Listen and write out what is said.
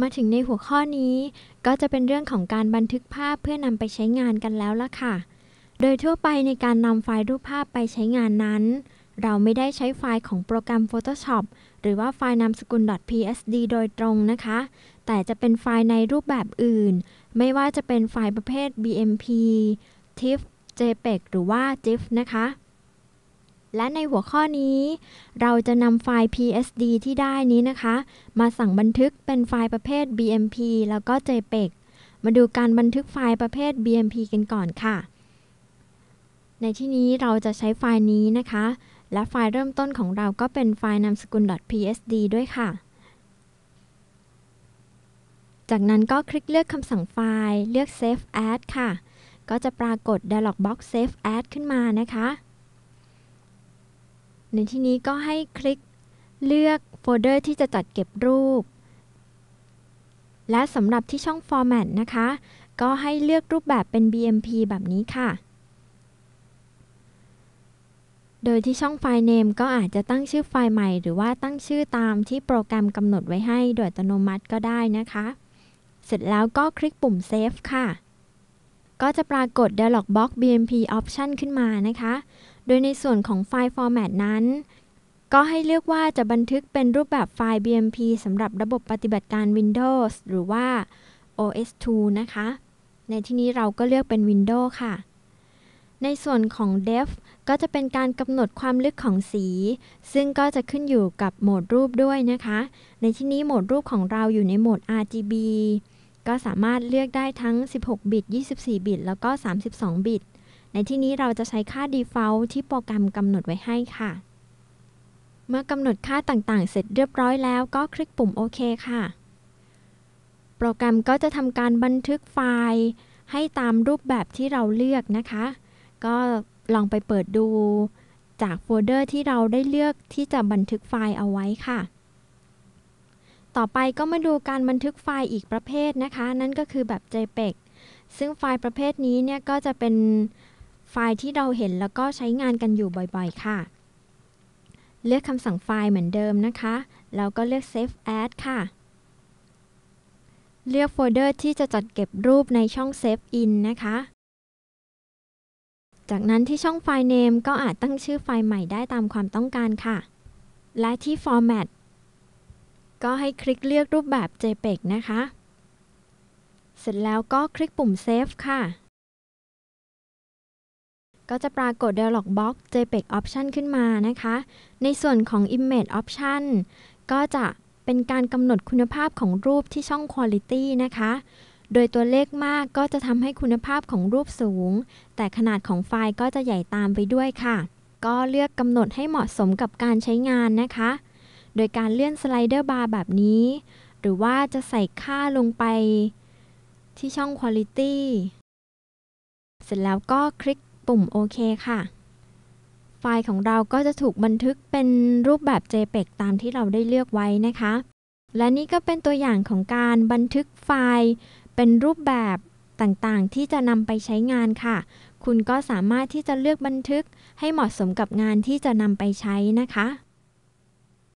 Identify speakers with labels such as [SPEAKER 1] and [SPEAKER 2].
[SPEAKER 1] มาถึงในหัวข้อนี้ก็จะเป็นเรื่องของการบันทึกภาพเพื่อนำไปใช้งานกันแล้วล่ะค่ะ โดยทั่วไปในการนำไฟล์รูปภาพไปใช้งานนั้น เราไม่ได้ใช้ไฟล์ของโปรแกรม Photoshop หรือว่าไฟล์นามสกุล .psd โดยตรงนะคะ แต่จะเป็นไฟล์ในรูปแบบอื่น ไม่ว่าจะเป็นไฟล์ประเภท bmp tiff jpeg หรือว่า gif นะคะและในหัวข้อนี้เราจะนำไฟล์ PSD ที่ได้นี้นะคะ มาสั่งบันทึกเป็นไฟล์ประเภท BMP แล้วก็ JPEG มาดูการบันทึกไฟล์ประเภท BMP กันก่อนค่ะ ในที่นี้เราจะใช้ไฟล์นี้นะคะและไฟล์เริ่มต้นของเราก็เป็นไฟล์นามสกุล .psd ด้วยค่ะ จากนั้นก็คลิกเลือกคำสั่งไฟล์เลือก save as ค่ะ ก็จะปรากฏ dialog box save as ขึ้นมานะคะในที่นี้ก็ให้คลิกเลือกโฟลเดอร์ที่จะจัดเก็บรูป และสำหรับที่ช่อง Format นะคะ ก็ให้เลือกรูปแบบเป็น BMP แบบนี้ค่ะ โดยที่ช่องไฟล์ Name ก็อาจจะตั้งชื่อไฟล์ใหม่หรือว่าตั้งชื่อตามที่โปรแกรมกำหนดไว้ให้โดยอัตโนมัติก็ได้นะคะ เสร็จแล้วก็คลิกปุ่ม Save ค่ะก็จะปรากฏ Dialog Box BMP Option ขึ้นมานะคะ โดยในส่วนของไฟล์ format นั้น ก็ให้เลือกว่าจะบันทึกเป็นรูปแบบไฟล์ BMP สำหรับระบบปฏิบัติการ Windows หรือว่า OS2 นะคะ ในที่นี้เราก็เลือกเป็น Windows ค่ะ ในส่วนของ d e v ก็จะเป็นการกำหนดความลึกของสี ซึ่งก็จะขึ้นอยู่กับโหมดรูปด้วยนะคะ ในที่นี้โหมดรูปของเราอยู่ในโหมด RGB ก็สามารถเลือกได้ทั้ง 16 บิต 24 บิต แล้วก็ 32 บิต ในที่นี้เราจะใช้ค่า default ที่โปรแกรมกำหนดไว้ให้ค่ะ เมื่อกำหนดค่าต่างๆ เสร็จเรียบร้อยแล้วก็คลิกปุ่มโอเคค่ะ โปรแกรมก็จะทำการบันทึกไฟล์ให้ตามรูปแบบที่เราเลือกนะคะ ก็ลองไปเปิดดูจากโฟลเดอร์ที่เราได้เลือกที่จะบันทึกไฟล์เอาไว้ค่ะต่อไปก็มาดูการบันทึกไฟล์อีกประเภทนะคะ นั่นก็คือแบบ JPEG ซึ่งไฟล์ประเภทนี้เนี่ยก็จะเป็นไฟล์ที่เราเห็นแล้วก็ใช้งานกันอยู่บ่อยๆค่ะ เลือกคำสั่งไฟล์เหมือนเดิมนะคะ แล้วก็เลือก Save As ค่ะ เลือกโฟลเดอร์ที่จะจัดเก็บรูปในช่อง Save In นะคะ จากนั้นที่ช่องไฟล์ Name ก็อาจตั้งชื่อไฟล์ใหม่ได้ตามความต้องการค่ะ และที่ Format ก็ให้คลิกเลือกรูปแบบ JPEG นะคะ เสร็จแล้วก็คลิกปุ่ม Save ค่ะ ก็จะปรากฏ Dialog Box JPEG Option ขึ้นมานะคะ ในส่วนของ Image Option ก็จะเป็นการกำหนดคุณภาพของรูปที่ช่อง Quality นะคะ โดยตัวเลขมากก็จะทำให้คุณภาพของรูปสูง แต่ขนาดของไฟล์ก็จะใหญ่ตามไปด้วยค่ะ ก็เลือกกำหนดให้เหมาะสมกับการใช้งานนะคะโดยการเลื่อนสไลเดอร์บาร์แบบนี้ หรือว่าจะใส่ค่าลงไป ที่ช่อง Quality เสร็จแล้วก็คลิกปุ่มโอเคค่ะ ไฟล์ของเราก็จะถูกบันทึกเป็นรูปแบบ JPEG ตามที่เราได้เลือกไว้นะคะ และนี่ก็เป็นตัวอย่างของการบันทึกไฟล์ เป็นรูปแบบต่างๆ ที่จะนำไปใช้งานค่ะ คุณก็สามารถที่จะเลือกบันทึกให้เหมาะสมกับงานที่จะนำไปใช้นะคะ